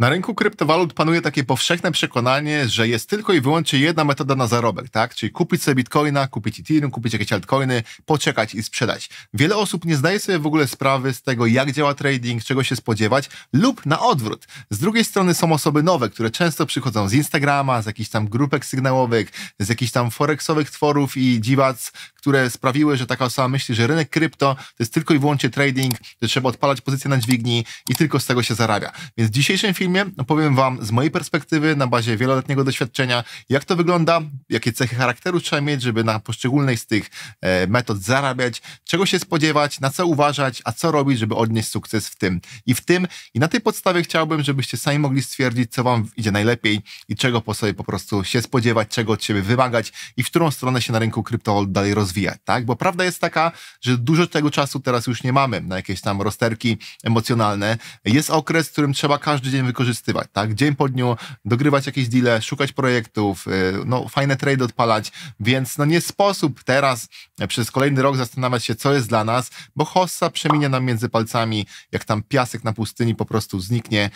Na rynku kryptowalut panuje takie powszechne przekonanie, że jest tylko i wyłącznie jedna metoda na zarobek, tak? Czyli kupić sobie bitcoina, kupić Ethereum, kupić jakieś altcoiny, poczekać i sprzedać. Wiele osób nie zdaje sobie w ogóle sprawy z tego, jak działa trading, czego się spodziewać, lub na odwrót. Z drugiej strony są osoby nowe, które często przychodzą z Instagrama, z jakichś tam grupek sygnałowych, z jakichś tam forexowych tworów i dziwac, które sprawiły, że taka osoba myśli, że rynek krypto to jest tylko i wyłącznie trading, że trzeba odpalać pozycję na dźwigni i tylko z tego się zarabia. Więc w dzisiejszym filmie filmie. Opowiem no, Wam z mojej perspektywy, na bazie wieloletniego doświadczenia, jak to wygląda, jakie cechy charakteru trzeba mieć, żeby na poszczególnej z tych e, metod zarabiać, czego się spodziewać, na co uważać, a co robić, żeby odnieść sukces w tym i w tym. I na tej podstawie chciałbym, żebyście sami mogli stwierdzić, co Wam idzie najlepiej i czego po sobie po prostu się spodziewać, czego od siebie wymagać i w którą stronę się na rynku kryptowalut dalej rozwijać, tak? Bo prawda jest taka, że dużo tego czasu teraz już nie mamy na jakieś tam rozterki emocjonalne. Jest okres, w którym trzeba każdy dzień wykonać wykorzystywać, tak? Dzień po dniu dogrywać jakieś deale, szukać projektów, y, no fajne trade odpalać, więc no nie sposób teraz e, przez kolejny rok zastanawiać się, co jest dla nas, bo hossa przeminie nam między palcami, jak tam piasek na pustyni po prostu zniknie,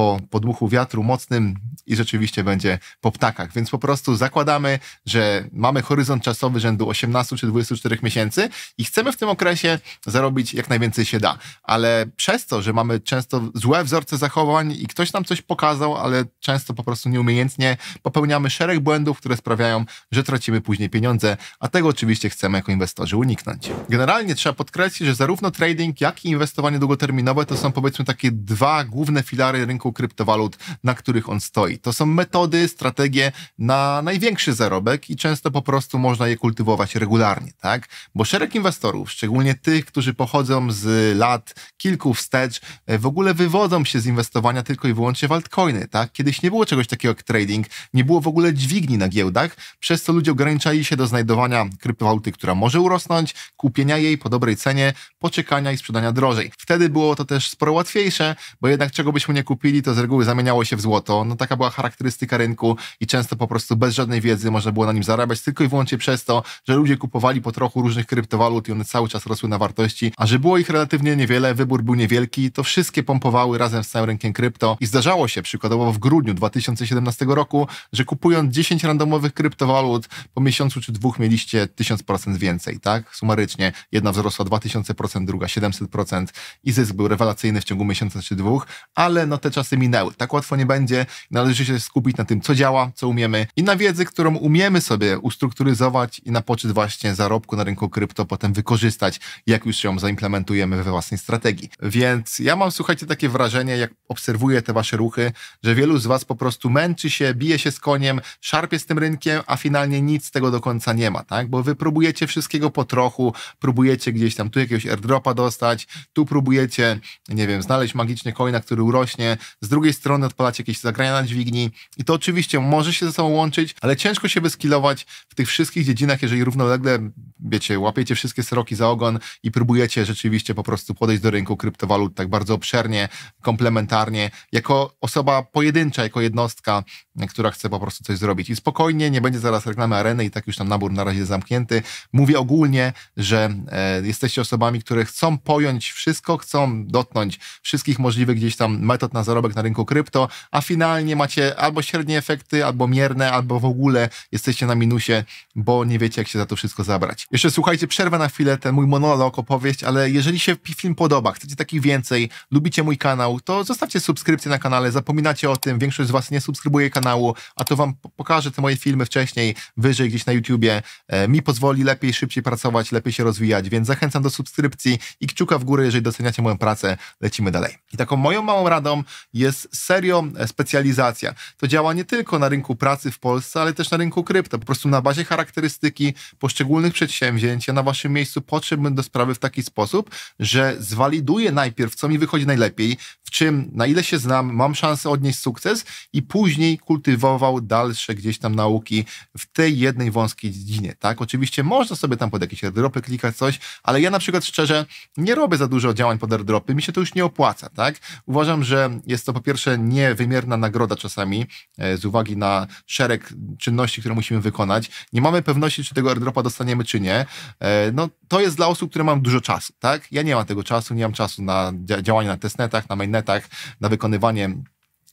po podmuchu wiatru mocnym i rzeczywiście będzie po ptakach. Więc po prostu zakładamy, że mamy horyzont czasowy rzędu 18 czy 24 miesięcy i chcemy w tym okresie zarobić jak najwięcej się da. Ale przez to, że mamy często złe wzorce zachowań i ktoś nam coś pokazał, ale często po prostu nieumiejętnie popełniamy szereg błędów, które sprawiają, że tracimy później pieniądze, a tego oczywiście chcemy jako inwestorzy uniknąć. Generalnie trzeba podkreślić, że zarówno trading, jak i inwestowanie długoterminowe to są powiedzmy takie dwa główne filary rynku kryptowalut, na których on stoi. To są metody, strategie na największy zarobek i często po prostu można je kultywować regularnie, tak? Bo szereg inwestorów, szczególnie tych, którzy pochodzą z lat kilku wstecz, e, w ogóle wywodzą się z inwestowania tylko i wyłącznie w altcoiny, tak? Kiedyś nie było czegoś takiego jak trading, nie było w ogóle dźwigni na giełdach, przez co ludzie ograniczali się do znajdowania kryptowaluty, która może urosnąć, kupienia jej po dobrej cenie, poczekania i sprzedania drożej. Wtedy było to też sporo łatwiejsze, bo jednak czego byśmy nie kupili, kupili, to z reguły zamieniało się w złoto. No taka była charakterystyka rynku i często po prostu bez żadnej wiedzy można było na nim zarabiać tylko i wyłącznie przez to, że ludzie kupowali po trochu różnych kryptowalut i one cały czas rosły na wartości, a że było ich relatywnie niewiele, wybór był niewielki, to wszystkie pompowały razem z całym rynkiem krypto i zdarzało się przykładowo w grudniu 2017 roku, że kupując 10 randomowych kryptowalut po miesiącu czy dwóch mieliście 1000% więcej, tak? Sumarycznie jedna wzrosła 2000%, druga 700% i zysk był rewelacyjny w ciągu miesiąca czy dwóch, ale no te czasy czasy minęły. Tak łatwo nie będzie. Należy się skupić na tym, co działa, co umiemy i na wiedzy, którą umiemy sobie ustrukturyzować i na poczet właśnie zarobku na rynku krypto potem wykorzystać, jak już ją zaimplementujemy we własnej strategii. Więc ja mam, słuchajcie, takie wrażenie, jak obserwuję te wasze ruchy, że wielu z was po prostu męczy się, bije się z koniem, szarpie z tym rynkiem, a finalnie nic z tego do końca nie ma, tak? Bo wy próbujecie wszystkiego po trochu, próbujecie gdzieś tam tu jakiegoś airdropa dostać, tu próbujecie, nie wiem, znaleźć magicznie coina, który urośnie, z drugiej strony odpalać jakieś zagrania na dźwigni i to oczywiście może się ze sobą łączyć, ale ciężko się wyskilować w tych wszystkich dziedzinach, jeżeli równolegle, wiecie, łapiecie wszystkie sroki za ogon i próbujecie rzeczywiście po prostu podejść do rynku kryptowalut tak bardzo obszernie, komplementarnie, jako osoba pojedyncza, jako jednostka, która chce po prostu coś zrobić. I spokojnie, nie będzie zaraz reklamy areny i tak już tam nabór na razie jest zamknięty. Mówię ogólnie, że e, jesteście osobami, które chcą pojąć wszystko, chcą dotknąć wszystkich możliwych gdzieś tam metod na zarobek, zarobek na rynku krypto, a finalnie macie albo średnie efekty, albo mierne, albo w ogóle jesteście na minusie, bo nie wiecie, jak się za to wszystko zabrać. Jeszcze słuchajcie, przerwę na chwilę ten mój monolog, opowieść, ale jeżeli się film podoba, chcecie takich więcej, lubicie mój kanał, to zostawcie subskrypcję na kanale, zapominacie o tym, większość z was nie subskrybuje kanału, a to wam pokaże te moje filmy wcześniej, wyżej gdzieś na YouTubie, e, mi pozwoli lepiej, szybciej pracować, lepiej się rozwijać, więc zachęcam do subskrypcji i kciuka w górę, jeżeli doceniacie moją pracę, lecimy dalej. I taką moją małą radą jest serio specjalizacja. To działa nie tylko na rynku pracy w Polsce, ale też na rynku krypto. Po prostu na bazie charakterystyki poszczególnych przedsięwzięć ja na waszym miejscu potrzebny do sprawy w taki sposób, że zwaliduję najpierw, co mi wychodzi najlepiej, w czym, na ile się znam, mam szansę odnieść sukces i później kultywował dalsze gdzieś tam nauki w tej jednej wąskiej dziedzinie, tak? Oczywiście można sobie tam pod jakieś airdropy klikać coś, ale ja na przykład szczerze nie robię za dużo działań pod airdropy, mi się to już nie opłaca, tak? Uważam, że jest jest to po pierwsze niewymierna nagroda czasami e, z uwagi na szereg czynności, które musimy wykonać. Nie mamy pewności, czy tego airdropa dostaniemy, czy nie. E, no, to jest dla osób, które mają dużo czasu, tak? Ja nie mam tego czasu, nie mam czasu na działanie na testnetach, na mainnetach, na wykonywanie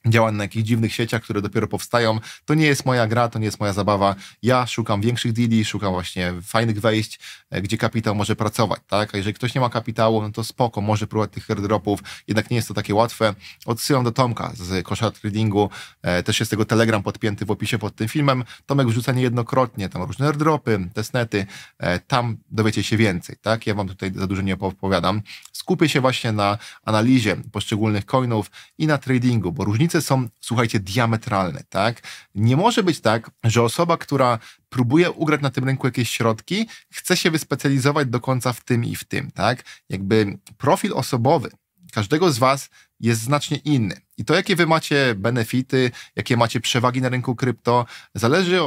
działań na jakichś dziwnych sieciach, które dopiero powstają. To nie jest moja gra, to nie jest moja zabawa. Ja szukam większych deali, szukam właśnie fajnych wejść, e, gdzie kapitał może pracować, tak? A jeżeli ktoś nie ma kapitału, no to spoko, może próbować tych airdropów, jednak nie jest to takie łatwe. Odsyłam do Tomka z kosza tradingu, e, też jest tego Telegram podpięty w opisie pod tym filmem. Tomek wrzuca niejednokrotnie tam różne airdropy, testnety, e, tam dowiecie się więcej, tak? Ja wam tutaj za dużo nie opowiadam. Skupię się właśnie na analizie poszczególnych coinów i na tradingu, bo różnice różnice są, słuchajcie, diametralne, tak? Nie może być tak, że osoba, która próbuje ugrać na tym rynku jakieś środki, chce się wyspecjalizować do końca w tym i w tym, tak? Jakby profil osobowy każdego z Was jest znacznie inny. I to, jakie wy macie benefity, jakie macie przewagi na rynku krypto, zależy,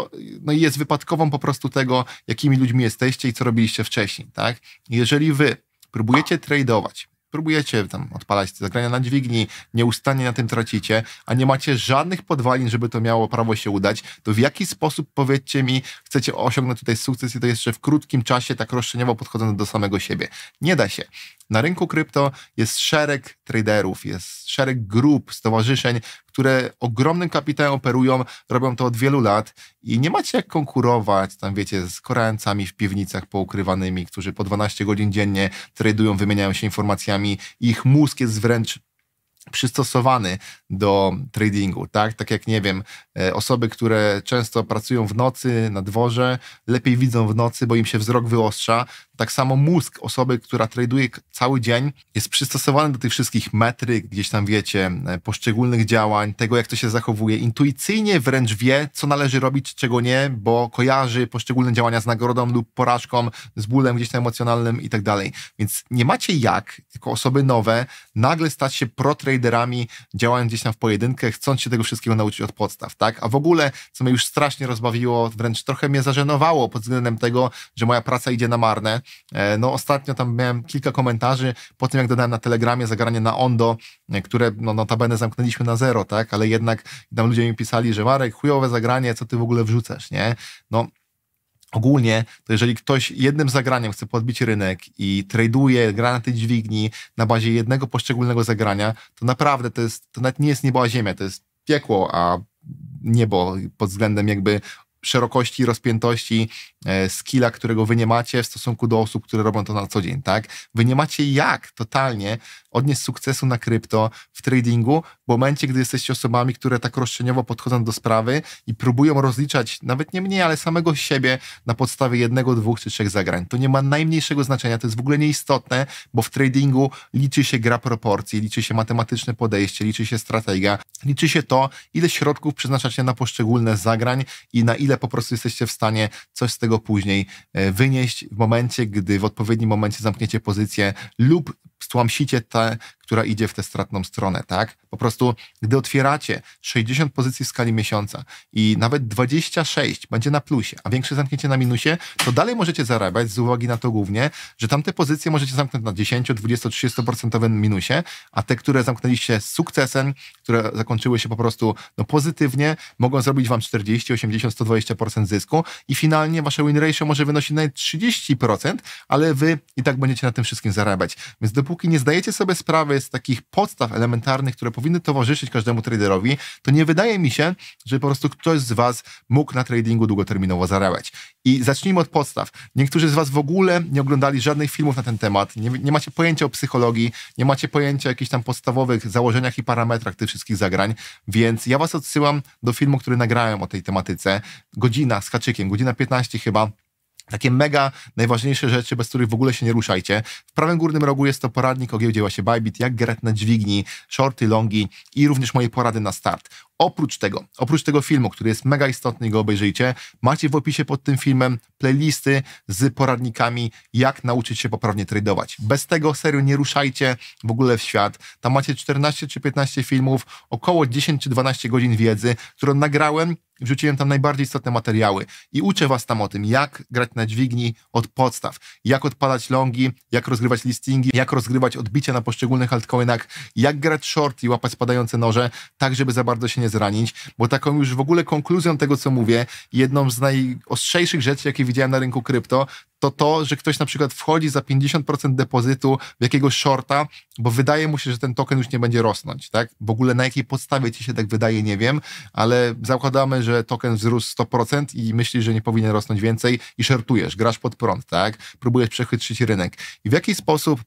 no i jest wypadkową po prostu tego, jakimi ludźmi jesteście i co robiliście wcześniej, tak? Jeżeli wy próbujecie tradować próbujecie tam odpalać te zagrania na dźwigni, nieustannie na tym tracicie, a nie macie żadnych podwalin, żeby to miało prawo się udać, to w jaki sposób, powiedzcie mi, chcecie osiągnąć tutaj sukces i to jeszcze w krótkim czasie, tak roszczeniowo podchodząc do samego siebie? Nie da się. Na rynku krypto jest szereg traderów, jest szereg grup, stowarzyszeń, które ogromnym kapitałem operują, robią to od wielu lat i nie macie jak konkurować, tam wiecie, z Koreańcami w piwnicach poukrywanymi, którzy po 12 godzin dziennie tradują, wymieniają się informacjami. Ich mózg jest wręcz przystosowany do tradingu, tak? Tak jak, nie wiem, e, osoby, które często pracują w nocy na dworze, lepiej widzą w nocy, bo im się wzrok wyostrza. Tak samo mózg osoby, która traduje cały dzień, jest przystosowany do tych wszystkich metryk, gdzieś tam wiecie, e, poszczególnych działań, tego jak to się zachowuje. Intuicyjnie wręcz wie, co należy robić, czego nie, bo kojarzy poszczególne działania z nagrodą lub porażką, z bólem gdzieś tam emocjonalnym i tak dalej. Więc nie macie jak, jako osoby nowe, nagle stać się pro traderami, działając gdzieś tam w pojedynkę, chcąc się tego wszystkiego nauczyć od podstaw, tak? A w ogóle, co mnie już strasznie rozbawiło, wręcz trochę mnie zażenowało pod względem tego, że moja praca idzie na marne. E, no ostatnio tam miałem kilka komentarzy po tym, jak dodałem na Telegramie zagranie na Ondo, e, które no notabene zamknęliśmy na zero, tak? Ale jednak tam ludzie mi pisali, że Marek, chujowe zagranie, co ty w ogóle wrzucasz, nie? No Ogólnie, to jeżeli ktoś jednym zagraniem chce podbić rynek i traduje granaty dźwigni na bazie jednego poszczególnego zagrania, to naprawdę to jest, to nawet nie jest niebo a ziemia, to jest piekło, a niebo pod względem jakby szerokości, rozpiętości e, skilla, którego wy nie macie w stosunku do osób, które robią to na co dzień, tak? Wy nie macie jak totalnie odnieść sukcesu na krypto w tradingu w momencie, gdy jesteście osobami, które tak roszczeniowo podchodzą do sprawy i próbują rozliczać nawet nie mnie, ale samego siebie na podstawie jednego, dwóch czy trzech zagrań, to nie ma najmniejszego znaczenia, to jest w ogóle nieistotne, bo w tradingu liczy się gra proporcji, liczy się matematyczne podejście, liczy się strategia, liczy się to, ile środków przeznaczacie na poszczególne zagrań i na ile po prostu jesteście w stanie coś z tego później e, wynieść w momencie, gdy w odpowiednim momencie zamkniecie pozycję lub stłamsicie tę, która idzie w tę stratną stronę, tak? Po prostu, gdy otwieracie 60 pozycji w skali miesiąca i nawet 26 będzie na plusie, a większe zamknięcie na minusie, to dalej możecie zarabiać z uwagi na to głównie, że tamte pozycje możecie zamknąć na 10, 20, 30% minusie, a te, które zamknęliście z sukcesem, które zakończyły się po prostu no, pozytywnie, mogą zrobić wam 40, 80, 120% zysku i finalnie wasze win ratio może wynosić nawet 30%, ale wy i tak będziecie na tym wszystkim zarabiać. Więc dopóki dopóki nie zdajecie sobie sprawy z takich podstaw elementarnych, które powinny towarzyszyć każdemu traderowi, to nie wydaje mi się, że po prostu ktoś z Was mógł na tradingu długoterminowo zarabiać. I zacznijmy od podstaw. Niektórzy z Was w ogóle nie oglądali żadnych filmów na ten temat, nie, nie macie pojęcia o psychologii, nie macie pojęcia o jakichś tam podstawowych założeniach i parametrach tych wszystkich zagrań, więc ja Was odsyłam do filmu, który nagrałem o tej tematyce. Godzina z haczykiem, godzina 15 chyba takie mega najważniejsze rzeczy, bez których w ogóle się nie ruszajcie. W prawym górnym rogu jest to poradnik o giełdzie właśnie Bybit, jak grać na dźwigni, shorty, longi i również moje porady na start. Oprócz tego, oprócz tego filmu, który jest mega istotny, go obejrzyjcie, macie w opisie pod tym filmem playlisty z poradnikami, jak nauczyć się poprawnie tradować. Bez tego serio nie ruszajcie w ogóle w świat. Tam macie 14 czy 15 filmów, około 10 czy 12 godzin wiedzy, którą nagrałem Wrzuciłem tam najbardziej istotne materiały i uczę Was tam o tym, jak grać na dźwigni od podstaw, jak odpalać longi, jak rozgrywać listingi, jak rozgrywać odbicia na poszczególnych altcoinach, jak grać short i łapać spadające noże, tak żeby za bardzo się nie zranić, bo taką już w ogóle konkluzją tego, co mówię, jedną z najostrzejszych rzeczy, jakie widziałem na rynku krypto, to to, że ktoś na przykład wchodzi za 50% depozytu w jakiegoś shorta, bo wydaje mu się, że ten token już nie będzie rosnąć, tak? W ogóle na jakiej podstawie ci się tak wydaje, nie wiem, ale zakładamy, że token wzrósł 100% i myślisz, że nie powinien rosnąć więcej i shortujesz, grasz pod prąd, tak? Próbujesz przechwytrzyć rynek. I w jaki sposób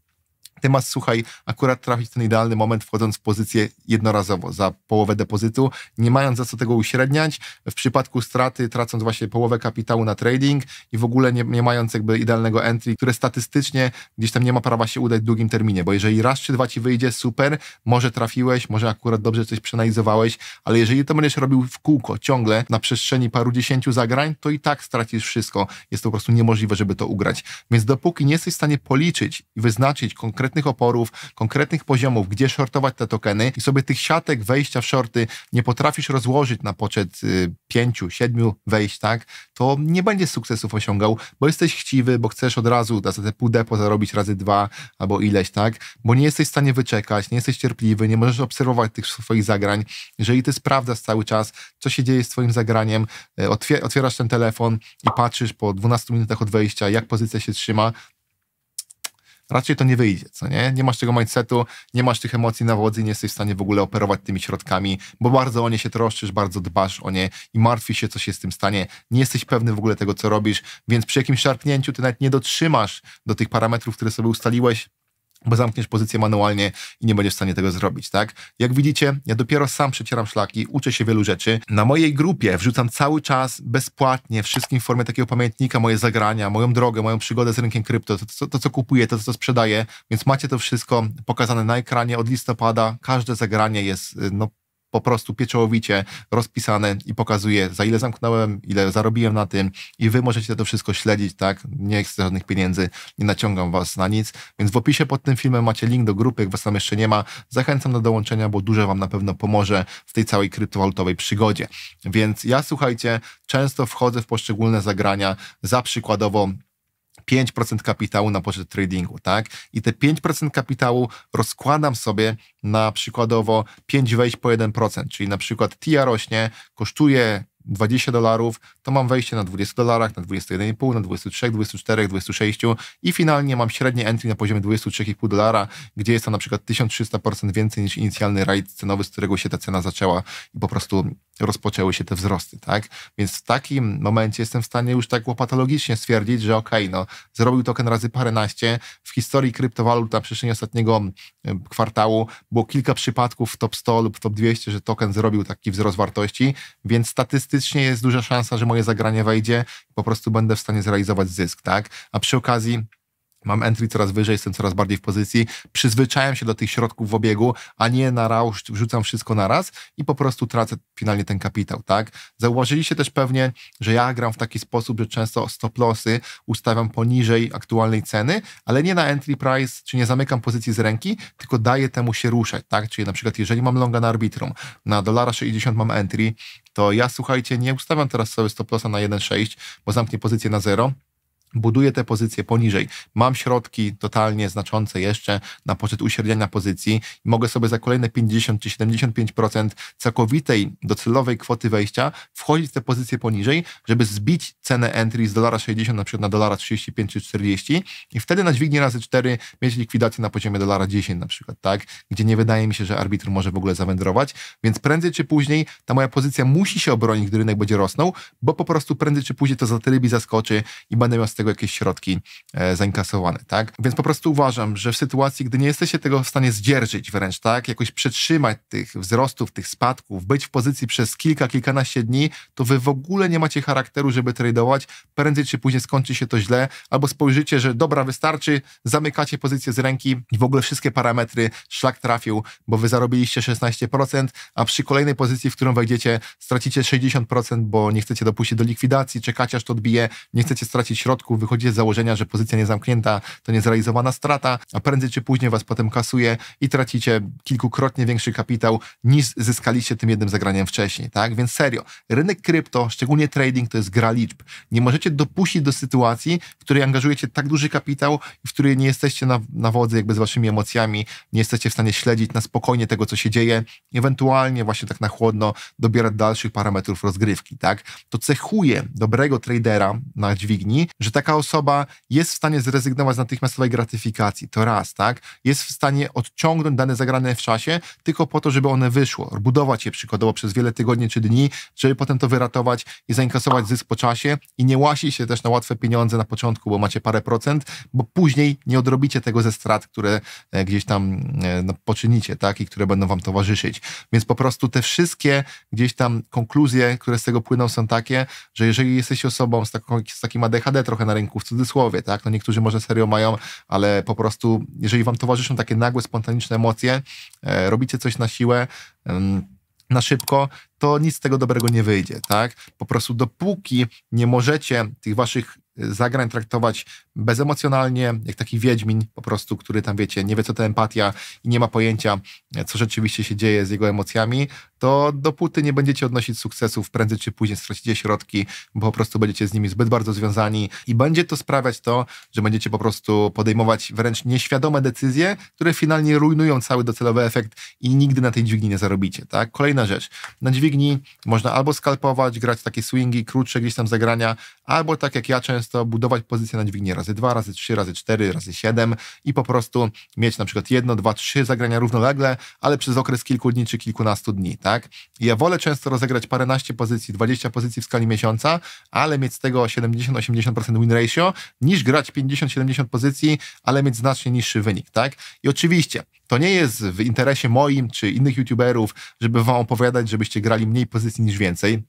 ty masz, słuchaj, akurat trafić ten idealny moment, wchodząc w pozycję jednorazowo za połowę depozytu, nie mając za co tego uśredniać. W przypadku straty, tracąc właśnie połowę kapitału na trading i w ogóle nie, nie mając jakby idealnego entry, które statystycznie gdzieś tam nie ma prawa się udać w długim terminie, bo jeżeli raz czy dwa ci wyjdzie, super, może trafiłeś, może akurat dobrze coś przeanalizowałeś, ale jeżeli to będziesz robił w kółko, ciągle, na przestrzeni paru dziesięciu zagrań, to i tak stracisz wszystko. Jest to po prostu niemożliwe, żeby to ugrać. Więc dopóki nie jesteś w stanie policzyć i wyznaczyć konkretnie konkretnych oporów, konkretnych poziomów, gdzie shortować te tokeny i sobie tych siatek wejścia w shorty nie potrafisz rozłożyć na poczet y, pięciu, siedmiu wejść, tak, to nie będziesz sukcesów osiągał, bo jesteś chciwy, bo chcesz od razu za te pół depo zarobić razy dwa albo ileś, tak, bo nie jesteś w stanie wyczekać, nie jesteś cierpliwy, nie możesz obserwować tych swoich zagrań. Jeżeli ty sprawdzasz cały czas, co się dzieje z twoim zagraniem, e, otwierasz ten telefon i patrzysz po 12 minutach od wejścia, jak pozycja się trzyma, raczej to nie wyjdzie, co nie? Nie masz tego mindsetu, nie masz tych emocji na wodzy, nie jesteś w stanie w ogóle operować tymi środkami, bo bardzo o nie się troszczysz, bardzo dbasz o nie i martwisz się, co się z tym stanie. Nie jesteś pewny w ogóle tego, co robisz, więc przy jakimś szarpnięciu ty nawet nie dotrzymasz do tych parametrów, które sobie ustaliłeś, bo zamkniesz pozycję manualnie i nie będziesz w stanie tego zrobić, tak? Jak widzicie, ja dopiero sam przecieram szlaki, uczę się wielu rzeczy. Na mojej grupie wrzucam cały czas bezpłatnie wszystkim w formie takiego pamiętnika moje zagrania, moją drogę, moją przygodę z rynkiem krypto, to, to, to co kupuję, to, co sprzedaję, więc macie to wszystko pokazane na ekranie od listopada. Każde zagranie jest y, no, po prostu pieczołowicie rozpisane i pokazuje, za ile zamknąłem, ile zarobiłem na tym i wy możecie to wszystko śledzić, tak? Nie chcę żadnych pieniędzy, nie naciągam was na nic, więc w opisie pod tym filmem macie link do grupy, jak was tam jeszcze nie ma. Zachęcam do dołączenia, bo dużo wam na pewno pomoże w tej całej kryptowalutowej przygodzie. Więc ja, słuchajcie, często wchodzę w poszczególne zagrania za przykładowo 5% kapitału na poczet tradingu, tak? I te 5% kapitału rozkładam sobie na przykładowo 5 wejść po 1%, czyli na przykład TIA rośnie, kosztuje 20 dolarów, to mam wejście na 20 dolarach, na 21,5, na 23, 24, 26 i finalnie mam średnie entry na poziomie 23,5 dolara, gdzie jest to na przykład 1300% więcej niż inicjalny rajd cenowy, z którego się ta cena zaczęła i po prostu rozpoczęły się te wzrosty, tak? Więc w takim momencie jestem w stanie już tak łopatologicznie stwierdzić, że okej, okay, no, zrobił token razy paręnaście. W historii kryptowalut na przestrzeni ostatniego kwartału było kilka przypadków w top 100 lub top 200, że token zrobił taki wzrost wartości, więc statystycznie jest duża szansa, że moje zagranie wejdzie i po prostu będę w stanie zrealizować zysk, tak? A przy okazji mam entry coraz wyżej, jestem coraz bardziej w pozycji, przyzwyczajam się do tych środków w obiegu, a nie na rausz, wrzucam wszystko na raz i po prostu tracę finalnie ten kapitał, tak? Zauważyliście też pewnie, że ja gram w taki sposób, że często stop lossy ustawiam poniżej aktualnej ceny, ale nie na entry price, czy nie zamykam pozycji z ręki, tylko daję temu się ruszać, tak? Czyli na przykład jeżeli mam longa na arbitrum, na dolara 60 mam entry, to ja słuchajcie, nie ustawiam teraz sobie stop lossa na 1,6, bo zamknę pozycję na 0, buduję te pozycje poniżej. Mam środki totalnie znaczące jeszcze na poczet uśredniania pozycji i mogę sobie za kolejne 50 czy 75% całkowitej docelowej kwoty wejścia wchodzić w te pozycje poniżej, żeby zbić cenę entry z dolara 60 na przykład na dolara 35 czy 40 i wtedy na dźwignię razy 4 mieć likwidację na poziomie dolara 10 na przykład, tak? Gdzie nie wydaje mi się, że arbitr może w ogóle zawędrować, więc prędzej czy później ta moja pozycja musi się obronić, gdy rynek będzie rosnął, bo po prostu prędzej czy później to za zatyrybi zaskoczy i będę miał z tego tego jakieś środki e, zainkasowane, tak? Więc po prostu uważam, że w sytuacji, gdy nie jesteście tego w stanie zdzierżyć wręcz, tak? Jakoś przetrzymać tych wzrostów, tych spadków, być w pozycji przez kilka, kilkanaście dni, to wy w ogóle nie macie charakteru, żeby tradować. Prędzej czy później skończy się to źle, albo spojrzycie, że dobra, wystarczy, zamykacie pozycję z ręki i w ogóle wszystkie parametry szlak trafił, bo wy zarobiliście 16%, a przy kolejnej pozycji, w którą wejdziecie, stracicie 60%, bo nie chcecie dopuścić do likwidacji, czekacie aż to odbije, nie chcecie stracić środków, wychodzi z założenia, że pozycja niezamknięta to niezrealizowana strata, a prędzej czy później was potem kasuje i tracicie kilkukrotnie większy kapitał niż zyskaliście tym jednym zagraniem wcześniej, tak? Więc serio, rynek krypto, szczególnie trading, to jest gra liczb. Nie możecie dopuścić do sytuacji, w której angażujecie tak duży kapitał, w której nie jesteście na, na wodzy jakby z waszymi emocjami, nie jesteście w stanie śledzić na spokojnie tego, co się dzieje, ewentualnie właśnie tak na chłodno dobierać dalszych parametrów rozgrywki, tak? To cechuje dobrego tradera na dźwigni, że tak taka osoba jest w stanie zrezygnować z natychmiastowej gratyfikacji, to raz, tak? Jest w stanie odciągnąć dane zagrane w czasie tylko po to, żeby one wyszło, budować je przykładowo przez wiele tygodni czy dni, żeby potem to wyratować i zainkasować zysk po czasie i nie łasi się też na łatwe pieniądze na początku, bo macie parę procent, bo później nie odrobicie tego ze strat, które e, gdzieś tam e, no, poczynicie, tak? I które będą wam towarzyszyć. Więc po prostu te wszystkie gdzieś tam konkluzje, które z tego płyną są takie, że jeżeli jesteś osobą z, taką, z takim ADHD trochę na na rynku, w cudzysłowie, tak? No niektórzy może serio mają, ale po prostu, jeżeli wam towarzyszą takie nagłe, spontaniczne emocje, e, robicie coś na siłę, na szybko, to nic z tego dobrego nie wyjdzie, tak? Po prostu dopóki nie możecie tych waszych e, zagrań traktować bezemocjonalnie, jak taki wiedźmin po prostu, który tam wiecie, nie wie co to empatia i nie ma pojęcia, e, co rzeczywiście się dzieje z jego emocjami, to dopóty nie będziecie odnosić sukcesów, prędzej czy później stracicie środki, bo po prostu będziecie z nimi zbyt bardzo związani i będzie to sprawiać to, że będziecie po prostu podejmować wręcz nieświadome decyzje, które finalnie rujnują cały docelowy efekt i nigdy na tej dźwigni nie zarobicie, tak? Kolejna rzecz. Na dźwigni można albo skalpować, grać takie swingi, krótsze gdzieś tam zagrania, albo tak jak ja często, budować pozycję na dźwigni razy dwa, razy trzy, razy cztery, razy siedem i po prostu mieć na przykład jedno, dwa, trzy zagrania równolegle, ale przez okres kilku dni czy kilkunastu dni, tak? tak? Ja wolę często rozegrać paręnaście pozycji, 20 pozycji w skali miesiąca, ale mieć z tego 70-80% win ratio, niż grać 50-70 pozycji, ale mieć znacznie niższy wynik, tak? I oczywiście to nie jest w interesie moim czy innych youtuberów, żeby wam opowiadać, żebyście grali mniej pozycji niż więcej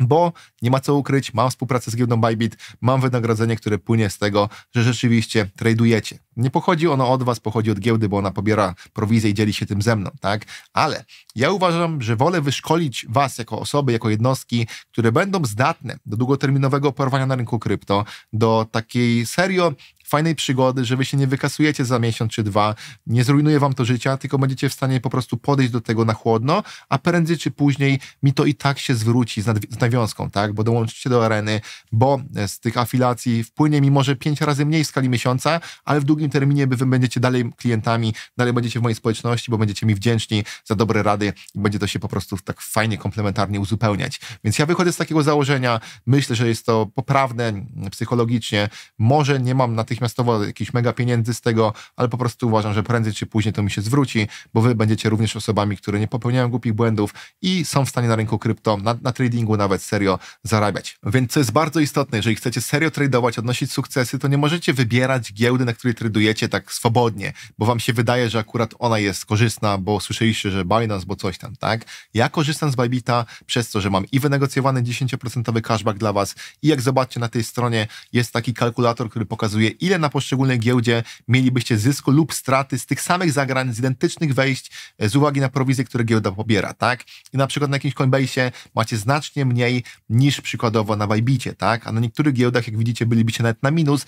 bo nie ma co ukryć, mam współpracę z giełdą Bybit, mam wynagrodzenie, które płynie z tego, że rzeczywiście tradujecie. Nie pochodzi ono od was, pochodzi od giełdy, bo ona pobiera prowizję i dzieli się tym ze mną, tak? Ale ja uważam, że wolę wyszkolić was jako osoby, jako jednostki, które będą zdatne do długoterminowego porwania na rynku krypto, do takiej serio fajnej przygody, że wy się nie wykasujecie za miesiąc czy dwa, nie zrujnuje wam to życia, tylko będziecie w stanie po prostu podejść do tego na chłodno, a prędzej czy później mi to i tak się zwróci z, z nawiązką, tak? Bo dołączycie do areny, bo z tych afilacji wpłynie mi może pięć razy mniej w skali miesiąca, ale w długim długim terminie wy będziecie dalej klientami, dalej będziecie w mojej społeczności, bo będziecie mi wdzięczni za dobre rady i będzie to się po prostu tak fajnie, komplementarnie uzupełniać. Więc ja wychodzę z takiego założenia, myślę, że jest to poprawne psychologicznie. Może nie mam natychmiastowo jakichś mega pieniędzy z tego, ale po prostu uważam, że prędzej czy później to mi się zwróci, bo wy będziecie również osobami, które nie popełniają głupich błędów i są w stanie na rynku krypto, na, na tradingu nawet serio zarabiać. Więc co jest bardzo istotne, jeżeli chcecie serio tradować, odnosić sukcesy, to nie możecie wybierać giełdy, na której tradujecie decydujecie tak swobodnie, bo wam się wydaje, że akurat ona jest korzystna, bo słyszeliście, że Binance, bo coś tam, tak? Ja korzystam z Bybita przez to, że mam i wynegocjowany 10% cashback dla was i jak zobaczcie na tej stronie jest taki kalkulator, który pokazuje ile na poszczególnej giełdzie mielibyście zysku lub straty z tych samych zagrań, z identycznych wejść e, z uwagi na prowizje, które giełda pobiera, tak? I na przykład na jakimś Coinbase'ie macie znacznie mniej niż przykładowo na Bybicie, tak? A na niektórych giełdach, jak widzicie, bylibyście nawet na minus,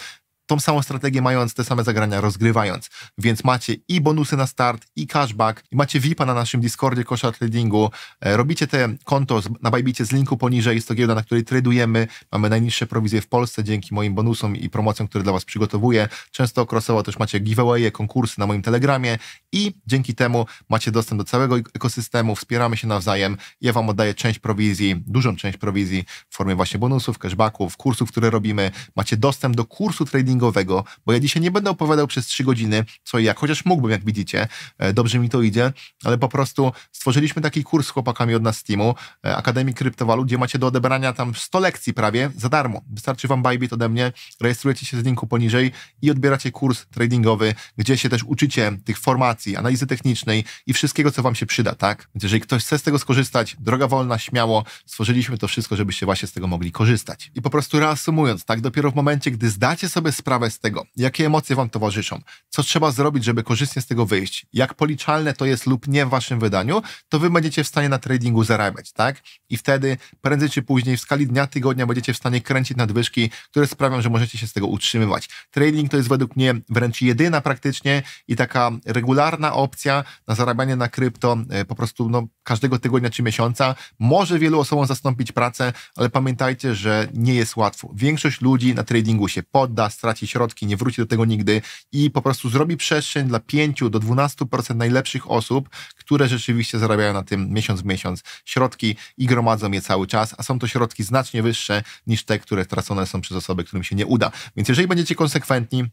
tą samą strategię mając, te same zagrania rozgrywając. Więc macie i bonusy na start, i cashback, i macie VIPa na naszym Discordzie Koszar Tradingu, e, robicie te konto na z linku poniżej, jest to giełda, na której tradujemy, mamy najniższe prowizje w Polsce dzięki moim bonusom i promocjom, które dla Was przygotowuję. Często okresowo też macie giveawaye, konkursy na moim Telegramie i dzięki temu macie dostęp do całego ekosystemu, wspieramy się nawzajem. Ja Wam oddaję część prowizji, dużą część prowizji w formie właśnie bonusów, cashbacków, kursów, które robimy. Macie dostęp do kursu tradingu marketingowego, bo ja dzisiaj nie będę opowiadał przez trzy godziny, co i jak, chociaż mógłbym, jak widzicie, e, dobrze mi to idzie, ale po prostu stworzyliśmy taki kurs z chłopakami od nas z teamu, e, Akademii Kryptowalut, gdzie macie do odebrania tam 100 lekcji prawie za darmo. Wystarczy wam Bybit ode mnie, rejestrujecie się z linku poniżej i odbieracie kurs tradingowy, gdzie się też uczycie tych formacji, analizy technicznej i wszystkiego, co wam się przyda, tak? Więc jeżeli ktoś chce z tego skorzystać, droga wolna, śmiało, stworzyliśmy to wszystko, żebyście właśnie z tego mogli korzystać. I po prostu reasumując, tak, dopiero w momencie, gdy zdacie sobie sprawę, sprawę z tego, jakie emocje Wam towarzyszą, co trzeba zrobić, żeby korzystnie z tego wyjść, jak policzalne to jest lub nie w Waszym wydaniu, to Wy będziecie w stanie na tradingu zarabiać, tak? I wtedy prędzej czy później w skali dnia, tygodnia będziecie w stanie kręcić nadwyżki, które sprawią, że możecie się z tego utrzymywać. Trading to jest według mnie wręcz jedyna praktycznie i taka regularna opcja na zarabianie na krypto e, po prostu no, każdego tygodnia czy miesiąca. Może wielu osobom zastąpić pracę, ale pamiętajcie, że nie jest łatwo. Większość ludzi na tradingu się podda, straci straci środki, nie wróci do tego nigdy i po prostu zrobi przestrzeń dla 5 do 12% najlepszych osób, które rzeczywiście zarabiają na tym miesiąc w miesiąc środki i gromadzą je cały czas, a są to środki znacznie wyższe niż te, które tracone są przez osoby, którym się nie uda. Więc jeżeli będziecie konsekwentni,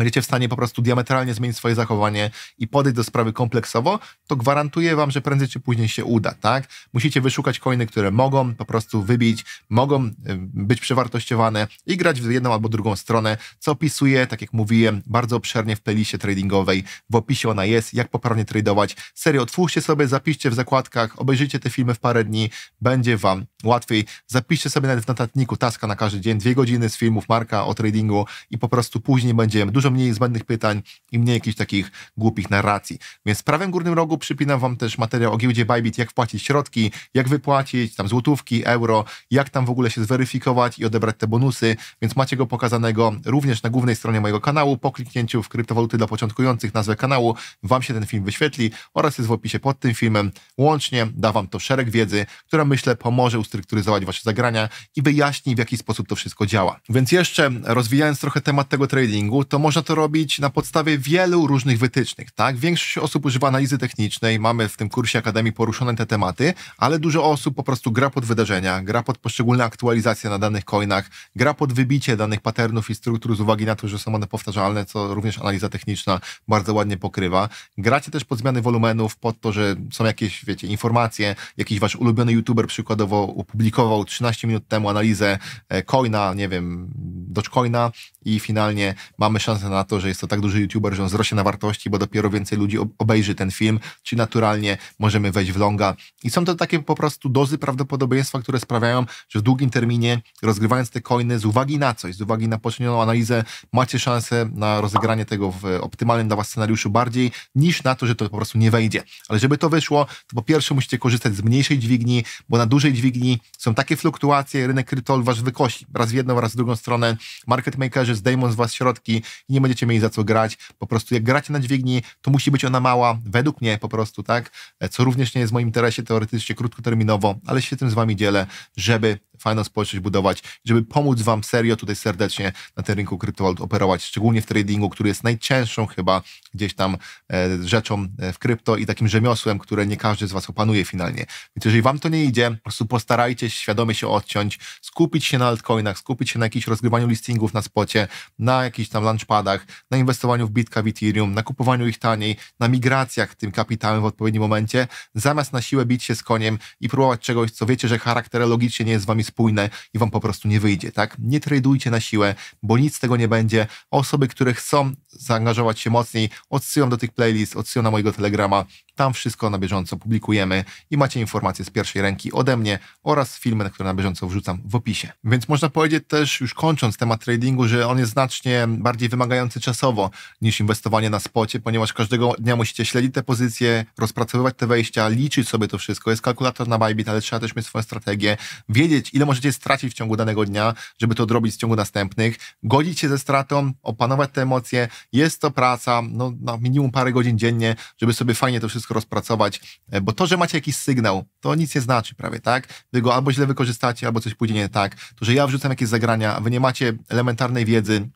będziecie w stanie po prostu diametralnie zmienić swoje zachowanie i podejść do sprawy kompleksowo, to gwarantuję wam, że prędzej czy później się uda, tak? Musicie wyszukać coiny, które mogą po prostu wybić, mogą y, być przewartościowane i grać w jedną albo drugą stronę, co opisuje, tak jak mówiłem, bardzo obszernie w playlistie tradingowej. W opisie ona jest, jak poprawnie tradować. Serio, otwórzcie sobie, zapiszcie w zakładkach, obejrzyjcie te filmy w parę dni, będzie wam łatwiej. Zapiszcie sobie nawet w notatniku taska na każdy dzień, dwie godziny z filmów Marka o tradingu i po prostu później będzie dużo dużo mniej zbędnych pytań i mniej jakichś takich głupich narracji. Więc w prawym górnym rogu przypinam Wam też materiał o giełdzie Bybit, jak wpłacić środki, jak wypłacić tam złotówki, euro, jak tam w ogóle się zweryfikować i odebrać te bonusy, więc macie go pokazanego również na głównej stronie mojego kanału. Po kliknięciu w kryptowaluty dla początkujących nazwę kanału Wam się ten film wyświetli oraz jest w opisie pod tym filmem. Łącznie da Wam to szereg wiedzy, która myślę pomoże ustrukturyzować Wasze zagrania i wyjaśni w jaki sposób to wszystko działa. Więc jeszcze rozwijając trochę temat tego tradingu, to może można to robić na podstawie wielu różnych wytycznych, tak? Większość osób używa analizy technicznej, mamy w tym kursie Akademii poruszone te tematy, ale dużo osób po prostu gra pod wydarzenia, gra pod poszczególne aktualizacje na danych coinach, gra pod wybicie danych patternów i struktur z uwagi na to, że są one powtarzalne, co również analiza techniczna bardzo ładnie pokrywa. Gracie też pod zmiany wolumenów, pod to, że są jakieś, wiecie, informacje, jakiś wasz ulubiony youtuber przykładowo opublikował 13 minut temu analizę e, coina, nie wiem, dogecoina i finalnie mamy szansę na to, że jest to tak duży youtuber, że on zrośnie na wartości, bo dopiero więcej ludzi obejrzy ten film, czy naturalnie możemy wejść w longa. I są to takie po prostu dozy prawdopodobieństwa, które sprawiają, że w długim terminie, rozgrywając te coiny z uwagi na coś, z uwagi na poczynioną analizę, macie szansę na rozegranie tego w optymalnym dla was scenariuszu bardziej, niż na to, że to po prostu nie wejdzie. Ale żeby to wyszło, to po pierwsze musicie korzystać z mniejszej dźwigni, bo na dużej dźwigni są takie fluktuacje, rynek kryptol was wykosi. Raz w jedną, raz w drugą stronę. Market makerzy zdejmą z was środki i nie będziecie mieli za co grać. Po prostu jak gracie na dźwigni, to musi być ona mała, według mnie po prostu, tak? E, co również nie jest w moim interesie teoretycznie krótkoterminowo, ale się tym z wami dzielę, żeby fajną społeczność budować, żeby pomóc Wam serio tutaj serdecznie na tym rynku kryptowalut operować, szczególnie w tradingu, który jest najcięższą chyba gdzieś tam e, rzeczą e, w krypto i takim rzemiosłem, które nie każdy z Was opanuje finalnie. Więc jeżeli Wam to nie idzie, po prostu postarajcie się świadomie się odciąć, skupić się na altcoinach, skupić się na jakichś rozgrywaniu listingów na spocie, na jakichś tam launchpadach, na inwestowaniu w Bitka, w Ethereum, na kupowaniu ich taniej, na migracjach tym kapitałem w odpowiednim momencie, zamiast na siłę bić się z koniem i próbować czegoś, co wiecie, że charakterologicznie nie jest z Wami spójne i wam po prostu nie wyjdzie, tak? Nie tradujcie na siłę, bo nic z tego nie będzie. Osoby, które chcą zaangażować się mocniej, odsyłam do tych playlist, odsyłam na mojego Telegrama. Tam wszystko na bieżąco publikujemy i macie informacje z pierwszej ręki ode mnie oraz filmy, które na bieżąco wrzucam w opisie. Więc można powiedzieć też, już kończąc temat tradingu, że on jest znacznie bardziej wymagający czasowo niż inwestowanie na spocie, ponieważ każdego dnia musicie śledzić te pozycje, rozpracowywać te wejścia, liczyć sobie to wszystko. Jest kalkulator na Bybit, ale trzeba też mieć swoją strategię, wiedzieć ile możecie stracić w ciągu danego dnia, żeby to odrobić w ciągu następnych, godzić się ze stratą, opanować te emocje, jest to praca, no, na minimum parę godzin dziennie, żeby sobie fajnie to wszystko rozpracować, e, bo to, że macie jakiś sygnał, to nic nie znaczy prawie, tak? Wy go albo źle wykorzystacie, albo coś pójdzie nie tak. To, że ja wrzucam jakieś zagrania, a wy nie macie elementarnej wiedzy,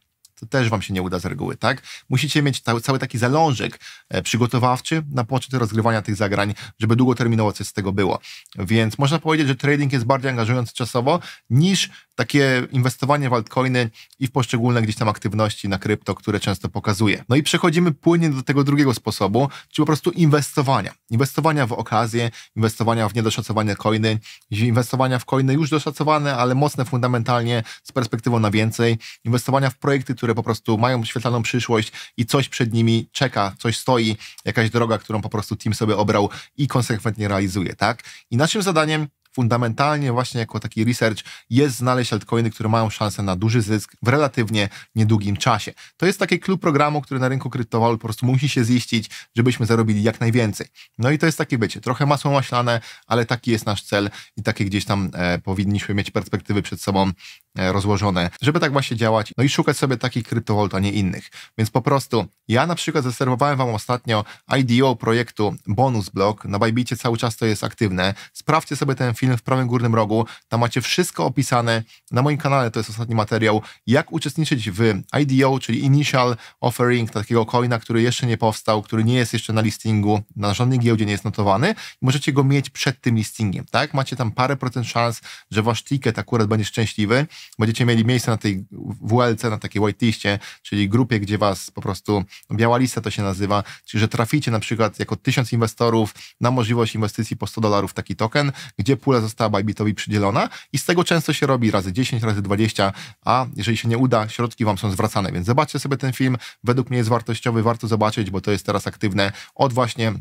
to też wam się nie uda z reguły, tak? Musicie mieć ta, cały taki zalążek e, przygotowawczy na początek rozgrywania tych zagrań, żeby długoterminowo coś z tego było. Więc można powiedzieć, że trading jest bardziej angażujący czasowo niż takie inwestowanie w altcoiny i w poszczególne gdzieś tam aktywności na krypto, które często pokazuje. No i przechodzimy płynnie do tego drugiego sposobu, czyli po prostu inwestowania. Inwestowania w okazje, inwestowania w niedoszacowane coiny, inwestowania w coiny już doszacowane, ale mocne fundamentalnie z perspektywą na więcej, inwestowania w projekty, które które po prostu mają świetlaną przyszłość i coś przed nimi czeka, coś stoi, jakaś droga, którą po prostu team sobie obrał i konsekwentnie realizuje, tak? I naszym zadaniem fundamentalnie właśnie jako taki research jest znaleźć altcoiny, które mają szansę na duży zysk w relatywnie niedługim czasie. To jest taki klub programu, który na rynku kryptowalut po prostu musi się ziścić, żebyśmy zarobili jak najwięcej. No i to jest takie bycie, trochę masło maślane, ale taki jest nasz cel i takie gdzieś tam e, powinniśmy mieć perspektywy przed sobą e, rozłożone, żeby tak właśnie działać, no i szukać sobie takich kryptowalut, a nie innych. Więc po prostu ja na przykład zaserwowałem Wam ostatnio IDO projektu Bonus Block, na Bajbicie cały czas to jest aktywne, sprawdźcie sobie ten film, film w prawym górnym rogu. Tam macie wszystko opisane. Na moim kanale to jest ostatni materiał, jak uczestniczyć w IDO, czyli Initial Offering, takiego coina, który jeszcze nie powstał, który nie jest jeszcze na listingu, na żadnej giełdzie nie jest notowany. Możecie go mieć przed tym listingiem, tak? Macie tam parę procent szans, że wasz ticket akurat będzie szczęśliwy. Będziecie mieli miejsce na tej WLC, na takiej whiteliście, czyli grupie, gdzie was po prostu, biała lista to się nazywa, czyli że traficie na przykład jako tysiąc inwestorów na możliwość inwestycji po 100 dolarów taki token, gdzie pula ogóle została Bybitowi przydzielona i z tego często się robi razy 10, razy 20, a jeżeli się nie uda, środki wam są zwracane, więc zobaczcie sobie ten film, według mnie jest wartościowy, warto zobaczyć, bo to jest teraz aktywne od właśnie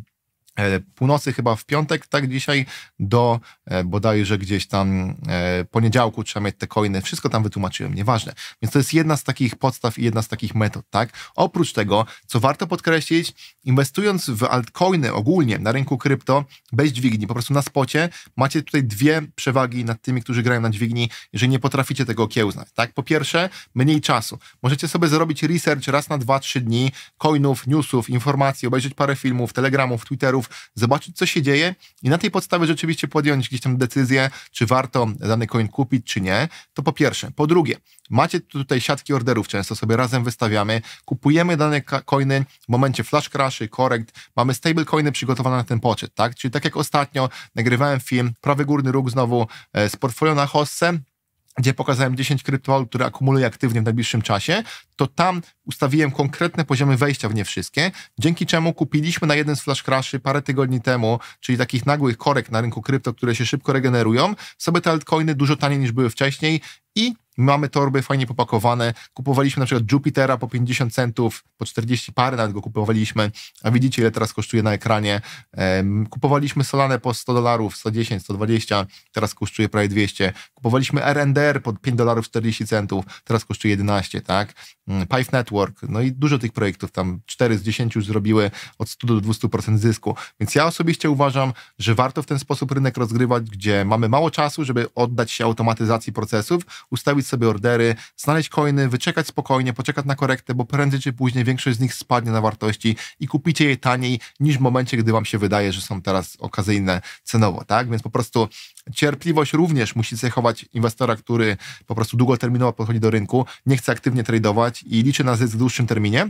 E, północy chyba w piątek, tak dzisiaj, do e, bodajże gdzieś tam e, poniedziałku trzeba mieć te coiny. Wszystko tam wytłumaczyłem, nieważne. Więc to jest jedna z takich podstaw i jedna z takich metod, tak? Oprócz tego, co warto podkreślić, inwestując w altcoiny ogólnie na rynku krypto, bez dźwigni, po prostu na spocie, macie tutaj dwie przewagi nad tymi, którzy grają na dźwigni, jeżeli nie potraficie tego okiełznać, tak? Po pierwsze, mniej czasu. Możecie sobie zrobić research raz na dwa, trzy dni, coinów, newsów, informacji, obejrzeć parę filmów, telegramów, twitterów, zobaczyć, co się dzieje i na tej podstawie rzeczywiście podjąć jakieś tam decyzje, czy warto dany coin kupić, czy nie. To po pierwsze. Po drugie, macie tutaj siatki orderów, często sobie razem wystawiamy, kupujemy dane coiny w momencie flash crashy, correct, mamy stablecoiny przygotowane na ten poczet, tak? Czyli tak jak ostatnio nagrywałem film, prawy górny róg znowu e, z portfolio na hossę, gdzie pokazałem 10 kryptowalut, które akumuluję aktywnie w najbliższym czasie, to tam ustawiłem konkretne poziomy wejścia w nie wszystkie, dzięki czemu kupiliśmy na jeden z flash crashy parę tygodni temu, czyli takich nagłych korek na rynku krypto, które się szybko regenerują, sobie te altcoiny dużo taniej niż były wcześniej i Mamy torby fajnie popakowane. Kupowaliśmy na przykład Jupitera po 50 centów, po 40 parę nawet go kupowaliśmy, a widzicie ile teraz kosztuje na ekranie. Kupowaliśmy Solanę po 100 dolarów, 110, 120, teraz kosztuje prawie 200. Kupowaliśmy RNDR po 5 dolarów 40 centów, teraz kosztuje 11, tak? Mm, Pipe Network, no i dużo tych projektów tam, 4 z 10 już zrobiły od 100 do 200% zysku. Więc ja osobiście uważam, że warto w ten sposób rynek rozgrywać, gdzie mamy mało czasu, żeby oddać się automatyzacji procesów, ustawić zrobić sobie ordery, znaleźć coiny, wyczekać spokojnie, poczekać na korektę, bo prędzej czy później większość z nich spadnie na wartości i kupicie je taniej niż w momencie, gdy wam się wydaje, że są teraz okazyjne cenowo, tak? Więc po prostu cierpliwość również musi cechować inwestora, który po prostu długoterminowo podchodzi do rynku, nie chce aktywnie tradować i liczy na zysk w dłuższym terminie.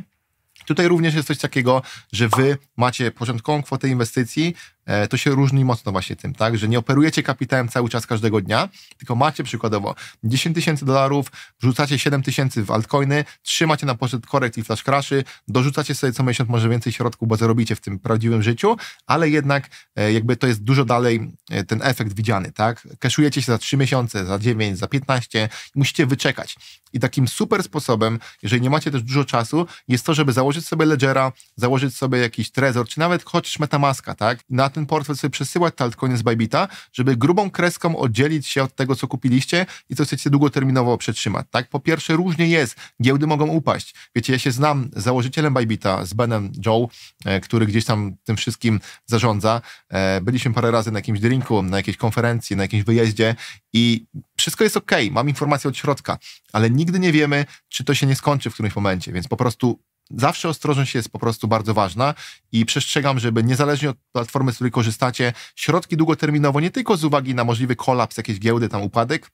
Tutaj również jest coś takiego, że wy macie początkową kwotę inwestycji, E, to się różni mocno właśnie tym, tak, że nie operujecie kapitałem cały czas każdego dnia, tylko macie przykładowo 10 tysięcy dolarów, wrzucacie 7 tysięcy w altcoiny, trzymacie na poczet korekt i flash crashy, dorzucacie sobie co miesiąc może więcej środków, bo zarobicie w tym prawdziwym życiu, ale jednak e, jakby to jest dużo dalej e, ten efekt widziany, tak, kaszujecie się za 3 miesiące, za 9, za 15, musicie wyczekać. I takim super sposobem, jeżeli nie macie też dużo czasu, jest to, żeby założyć sobie Ledgera, założyć sobie jakiś Trezor, czy nawet chociaż Metamaska, tak, na ten portfel sobie przesyłać, te altcoiny z Bybita, żeby grubą kreską oddzielić się od tego, co kupiliście i co chcecie długoterminowo przetrzymać, tak? Po pierwsze, różnie jest, giełdy mogą upaść. Wiecie, ja się znam z założycielem Bybita, z Benem Joe, e, który gdzieś tam tym wszystkim zarządza. E, byliśmy parę razy na jakimś drinku, na jakiejś konferencji, na jakimś wyjeździe i wszystko jest ok, mam informację od środka, ale nigdy nie wiemy, czy to się nie skończy w którymś momencie, więc po prostu zawsze ostrożność jest po prostu bardzo ważna i przestrzegam, żeby niezależnie od platformy, z której korzystacie, środki długoterminowo, nie tylko z uwagi na możliwy kolaps jakiejś giełdy, tam upadek,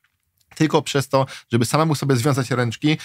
tylko przez to, żeby samemu sobie związać ręczki,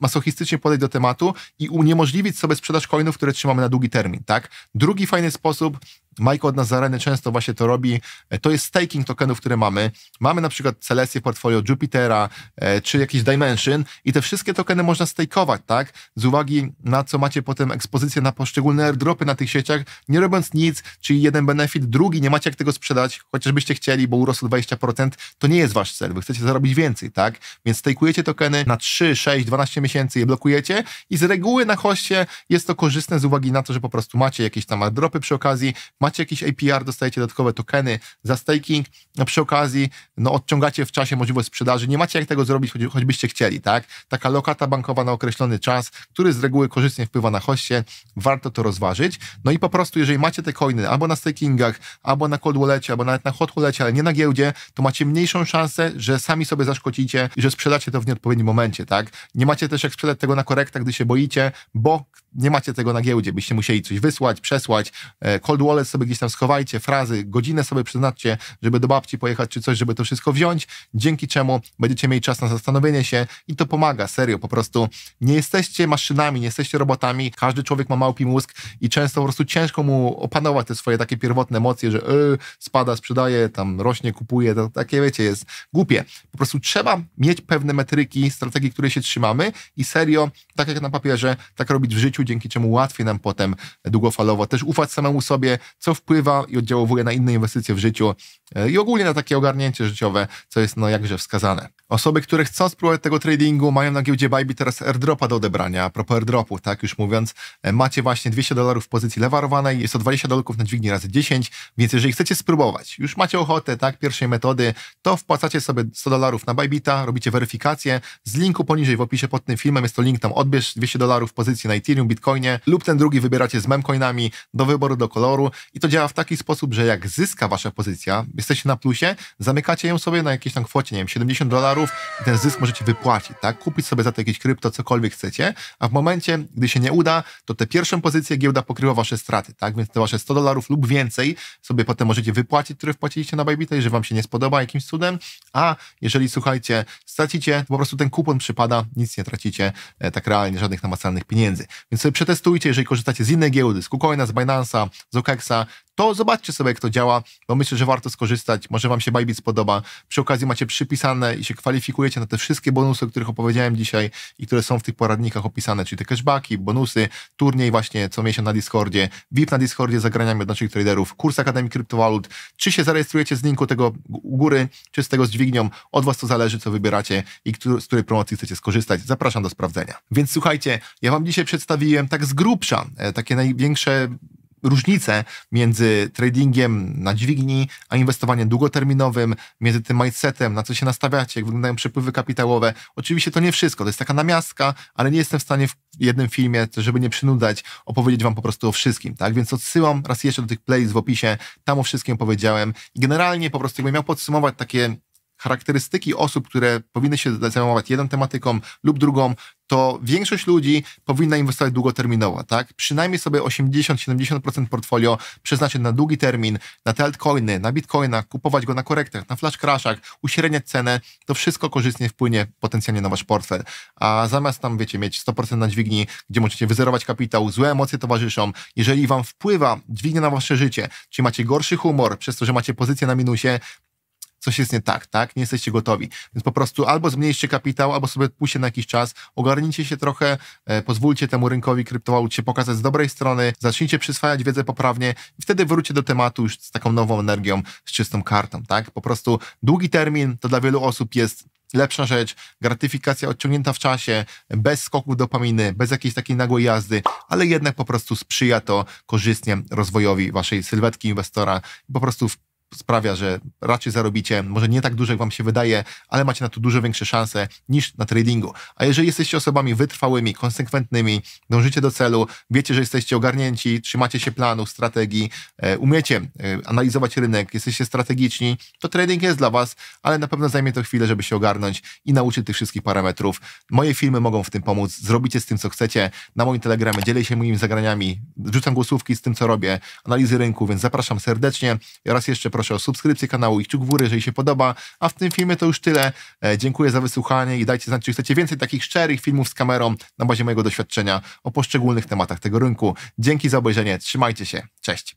masochistycznie podejść do tematu i uniemożliwić sobie sprzedaż coinów, które trzymamy na długi termin, tak? Drugi fajny sposób Michael od Nazareny często właśnie to robi. E, to jest staking tokenów, które mamy. Mamy na przykład Celestię portfolio Jupitera e, czy jakiś Dimension i te wszystkie tokeny można stakeować, tak? Z uwagi na co macie potem ekspozycję na poszczególne airdropy na tych sieciach, nie robiąc nic, czyli jeden benefit, drugi, nie macie jak tego sprzedać, chociażbyście chcieli, bo urosło 20%, to nie jest wasz cel, wy chcecie zarobić więcej, tak? Więc stakeujecie tokeny na 3, 6, 12 miesięcy, je blokujecie i z reguły na hoście jest to korzystne z uwagi na to, że po prostu macie jakieś tam airdropy przy okazji, macie jakiś APR, dostajecie dodatkowe tokeny za staking, a przy okazji no, odciągacie w czasie możliwość sprzedaży. Nie macie jak tego zrobić, choć, choćbyście chcieli, tak? Taka lokata bankowa na określony czas, który z reguły korzystnie wpływa na hoście, warto to rozważyć. No i po prostu, jeżeli macie te coiny albo na stakingach, albo na cold wallecie, albo nawet na hot wallecie, ale nie na giełdzie, to macie mniejszą szansę, że sami sobie zaszkodzicie i że sprzedacie to w nieodpowiednim momencie, tak? Nie macie też jak sprzedać tego na korektach, gdy się boicie, bo nie macie tego na giełdzie, byście musieli coś wysłać, przesłać. E, Cold wallet sobie gdzieś tam schowajcie, frazy, godzinę sobie przeznaczcie, żeby do babci pojechać czy coś, żeby to wszystko wziąć, dzięki czemu będziecie mieli czas na zastanowienie się i to pomaga, serio, po prostu nie jesteście maszynami, nie jesteście robotami, każdy człowiek ma małpi mózg i często po prostu ciężko mu opanować te swoje takie pierwotne emocje, że yy, spada, sprzedaje, tam rośnie, kupuje, to takie wiecie, jest głupie. Po prostu trzeba mieć pewne metryki, strategii, które się trzymamy i serio, tak jak na papierze, tak robić w życiu, dzięki czemu łatwiej nam potem długofalowo też ufać samemu sobie, co wpływa i oddziałuje na inne inwestycje w życiu e, i ogólnie na takie ogarnięcie życiowe, co jest no jakże wskazane. Osoby, które chcą spróbować tego tradingu, mają na giełdzie Bybit teraz airdropa do odebrania. A propos airdropu, tak już mówiąc, e, macie właśnie 200 dolarów w pozycji lewarowanej, jest to 20 dolarów na dźwigni razy 10, więc jeżeli chcecie spróbować, już macie ochotę, tak, pierwszej metody, to wpłacacie sobie 100 dolarów na Bybita, robicie weryfikację, z linku poniżej w opisie pod tym filmem jest to link tam odbierz 200 dolarów w pozycji na Ethereum, Bitcoinie lub ten drugi wybieracie z memcoinami do wyboru do koloru i to działa w taki sposób, że jak zyska wasza pozycja, jesteście na plusie, zamykacie ją sobie na jakiejś tam kwocie, nie wiem, 70 dolarów i ten zysk możecie wypłacić, tak? Kupić sobie za to jakieś krypto, cokolwiek chcecie, a w momencie, gdy się nie uda, to tę pierwszą pozycję giełda pokrywa wasze straty, tak? Więc te wasze 100 dolarów lub więcej sobie potem możecie wypłacić, które wpłaciliście na Bybit'a, że wam się nie spodoba jakimś cudem, a jeżeli, słuchajcie, stracicie, po prostu ten kupon przypada, nic nie tracicie e, tak realnie, żadnych namacalnych pieniędzy. Więc więc sobie przetestujcie, jeżeli korzystacie z innej giełdy, z KuCoina, z Binance'a, z OKEX'a, to zobaczcie sobie, jak to działa, bo myślę, że warto skorzystać. Może Wam się Bybit spodoba. Przy okazji macie przypisane i się kwalifikujecie na te wszystkie bonusy, o których opowiedziałem dzisiaj i które są w tych poradnikach opisane, czyli te cashbacki, bonusy, turniej właśnie co miesiąc na Discordzie, VIP na Discordzie zagraniami od naszych traderów, kurs Akademii Kryptowalut. Czy się zarejestrujecie z linku tego u góry, czy z tego z dźwignią? Od Was to zależy, co wybieracie i z której promocji chcecie skorzystać. Zapraszam do sprawdzenia. Więc słuchajcie, ja Wam dzisiaj przedstawiłem tak z grubsza e, takie największe różnicę między tradingiem na dźwigni, a inwestowaniem długoterminowym, między tym mindsetem, na co się nastawiacie, jak wyglądają przepływy kapitałowe. Oczywiście to nie wszystko, to jest taka namiastka, ale nie jestem w stanie w jednym filmie, żeby nie przynudzać, opowiedzieć wam po prostu o wszystkim, tak? Więc odsyłam raz jeszcze do tych playlist w opisie, tam o wszystkim opowiedziałem. I generalnie po prostu jakbym miał podsumować takie charakterystyki osób, które powinny się zajmować jedną tematyką lub drugą, to większość ludzi powinna inwestować długoterminowo, tak? Przynajmniej sobie 80-70% portfolio przeznaczyć na długi termin, na te altcoiny, na bitcoina, kupować go na korektach, na flash crashach, uśredniać cenę, to wszystko korzystnie wpłynie potencjalnie na wasz portfel. A zamiast tam, wiecie, mieć 100% na dźwigni, gdzie możecie wyzerować kapitał, złe emocje towarzyszą, jeżeli wam wpływa dźwignia na wasze życie, czy macie gorszy humor przez to, że macie pozycję na minusie, coś jest nie tak, tak? Nie jesteście gotowi. Więc po prostu albo zmniejszcie kapitał, albo sobie odpuśćcie na jakiś czas, ogarnijcie się trochę, e, pozwólcie temu rynkowi kryptowalut się pokazać z dobrej strony, zacznijcie przyswajać wiedzę poprawnie i wtedy wróćcie do tematu już z taką nową energią, z czystą kartą, tak? Po prostu długi termin to dla wielu osób jest lepsza rzecz, gratyfikacja odciągnięta w czasie, bez skoków dopaminy, bez jakiejś takiej nagłej jazdy, ale jednak po prostu sprzyja to korzystnie rozwojowi waszej sylwetki inwestora. Po prostu sprawia, że raczej zarobicie, może nie tak dużo, jak wam się wydaje, ale macie na to dużo większe szanse niż na tradingu. A jeżeli jesteście osobami wytrwałymi, konsekwentnymi, dążycie do celu, wiecie, że jesteście ogarnięci, trzymacie się planu, strategii, e, umiecie e, analizować rynek, jesteście strategiczni, to trading jest dla was, ale na pewno zajmie to chwilę, żeby się ogarnąć i nauczyć tych wszystkich parametrów. Moje filmy mogą w tym pomóc, zrobicie z tym, co chcecie. Na moim telegramie dzielę się moimi zagraniami, rzucam głosówki z tym, co robię, analizy rynku, więc zapraszam serdecznie. Raz jeszcze proszę proszę o subskrypcję kanału i kciuk w górę, jeżeli się podoba. A w tym filmie to już tyle. E, dziękuję za wysłuchanie i dajcie znać, czy chcecie więcej takich szczerych filmów z kamerą na bazie mojego doświadczenia o poszczególnych tematach tego rynku. Dzięki za obejrzenie, trzymajcie się, cześć!